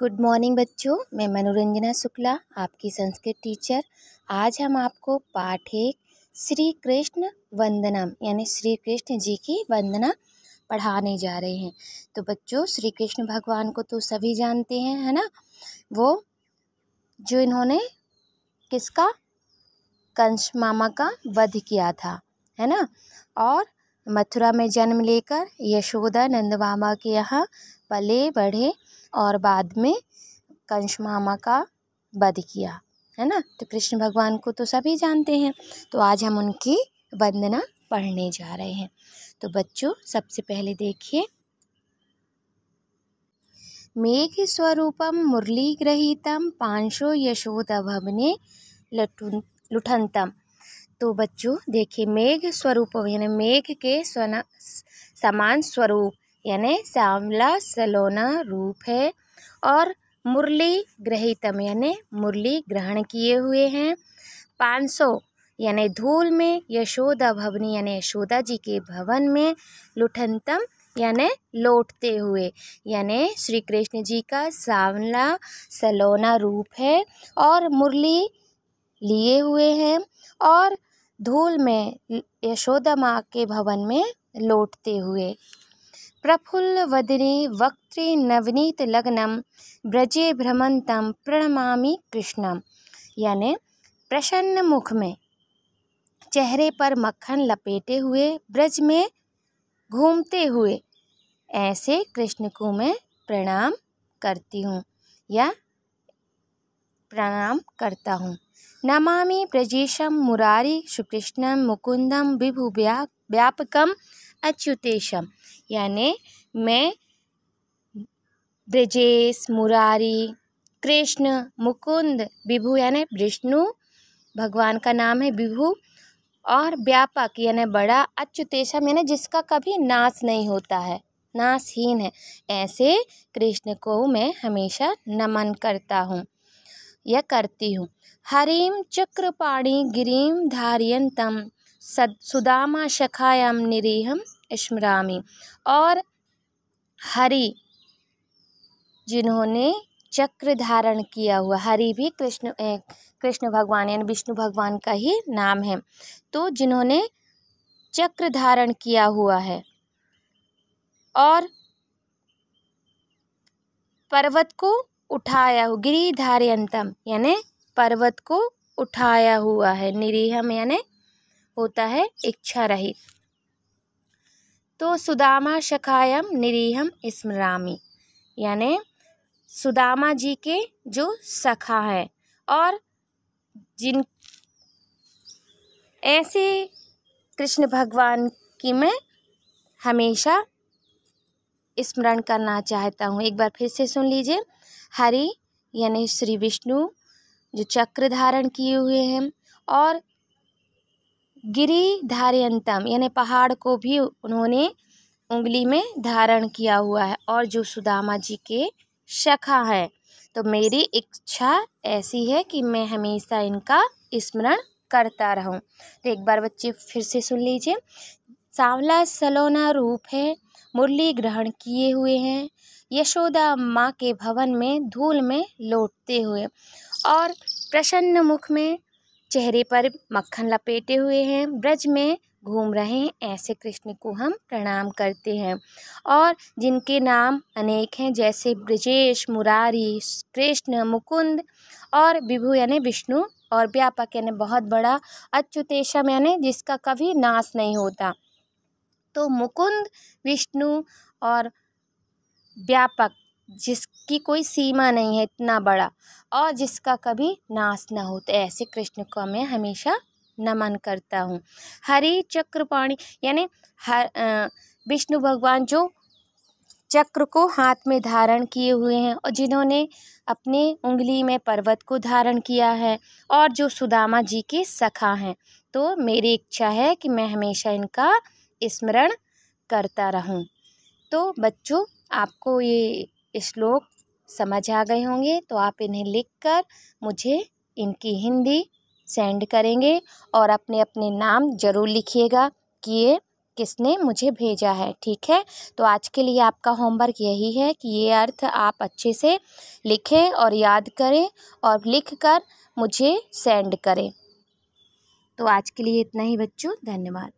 good morning बच्चों मैं मनोरंजना शुक्ला आपकी संस्कृत टीचर आज हम आपको पाठ एक श्री कृष्ण वंदनम यानी श्री कृष्ण जी की वंदना पढ़ाने जा रहे हैं तो बच्चों श्री कृष्ण भगवान को तो सभी जानते हैं है ना वो जो इन्होंने किसका कंस मामा का वध किया था है ना और मथुरा में जन्म लेकर यशोदा नंद मामा के यहाँ पले बढ़े और बाद में कंस मामा का वध किया है ना तो कृष्ण भगवान को तो सभी जानते हैं तो आज हम उनकी वंदना पढ़ने जा रहे हैं तो बच्चों सबसे पहले देखिए मेघ स्वरूपम मेघस्वरूपं मुरलीग्रहीतं पांशो भवने लटुन लुठंतम तो बच्चों देखिए मेघ स्वरूप यानी मेघ के स्वना समान स्वरूप यानि श्यामला सलोना रूप है और मुरली ग्रहितम यानि मुरली ग्रहण किए हुए हैं पाँच सौ यानि धूल में यशोदा भवनी यानि यशोदा जी के भवन में लुठनतम यानि लौटते हुए यानि श्री कृष्ण जी का सांवला सलोना रूप है और मुरली लिए हुए हैं और धूल में यशोदा माँ के भवन में लौटते हुए वक्त नवनीत लग्नम ब्रजे भ्रमंतम प्रणमा कृष्णम यानि प्रसन्न मुख में चेहरे पर मक्खन लपेटे हुए ब्रज में घूमते हुए ऐसे कृष्ण को मैं प्रणाम करती हूँ या प्रणाम करता हूँ नमामि ब्रजेशम मुरारी सुकृष्णम मुकुंदम विभु व्या व्यापकम अच्युतेशम यानि मैं ब्रजेश मुरारी कृष्ण मुकुंद विभु यानि विष्णु भगवान का नाम है विभु और व्यापक यानि बड़ा अच्युतेशम यानी जिसका कभी नाश नहीं होता है नाशहीन है ऐसे कृष्ण को मैं हमेशा नमन करता हूँ या करती हूँ हरिम चक्रपाणी गिरीम धारियंतम सद सुदामा शखायाम निरीहम स्मरामी और हरि जिन्होंने चक्र धारण किया हुआ हरि भी कृष्ण कृष्ण भगवान यानी विष्णु भगवान का ही नाम है तो जिन्होंने चक्र धारण किया हुआ है और पर्वत को उठाया हुआ गिरिधार्यंतम यानि पर्वत को उठाया हुआ है निरीहम यानि होता है इच्छा रहित तो सुदामा शखायम निरीहम स्मरामी यानि सुदामा जी के जो सखा हैं और जिन ऐसे कृष्ण भगवान की मैं हमेशा स्मरण करना चाहता हूँ एक बार फिर से सुन लीजिए हरि यानी श्री विष्णु जो चक्र धारण किए हुए हैं और गिरी धारयंतम यानी पहाड़ को भी उन्होंने उंगली में धारण किया हुआ है और जो सुदामा जी के शखा हैं तो मेरी इच्छा ऐसी है कि मैं हमेशा इनका स्मरण करता रहूं तो एक बार बच्चे फिर से सुन लीजिए सांवला सलोना रूप है मुरली ग्रहण किए हुए हैं यशोदा माँ के भवन में धूल में लौटते हुए और प्रसन्न मुख में चेहरे पर मक्खन लपेटे हुए हैं ब्रज में घूम रहे हैं ऐसे कृष्ण को हम प्रणाम करते हैं और जिनके नाम अनेक हैं जैसे ब्रजेश मुरारी कृष्ण मुकुंद और विभु यानी विष्णु और व्यापक यानी बहुत बड़ा अच्युतेशम यानी जिसका कभी नाश नहीं होता तो मुकुंद विष्णु और व्यापक जिसकी कोई सीमा नहीं है इतना बड़ा और जिसका कभी नाश ना हो तो ऐसे कृष्ण को मैं हमेशा नमन करता हूँ हरि चक्रपाणी यानी हर विष्णु भगवान जो चक्र को हाथ में धारण किए हुए हैं और जिन्होंने अपने उंगली में पर्वत को धारण किया है और जो सुदामा जी के सखा हैं तो मेरी इच्छा है कि मैं हमेशा इनका स्मरण करता रहूं तो बच्चों आपको ये श्लोक समझ आ गए होंगे तो आप इन्हें लिखकर मुझे इनकी हिंदी सेंड करेंगे और अपने अपने नाम ज़रूर लिखिएगा कि ये किसने मुझे भेजा है ठीक है तो आज के लिए आपका होमवर्क यही है कि ये अर्थ आप अच्छे से लिखें और याद करें और लिख कर मुझे सेंड करें तो आज के लिए इतना ही बच्चों धन्यवाद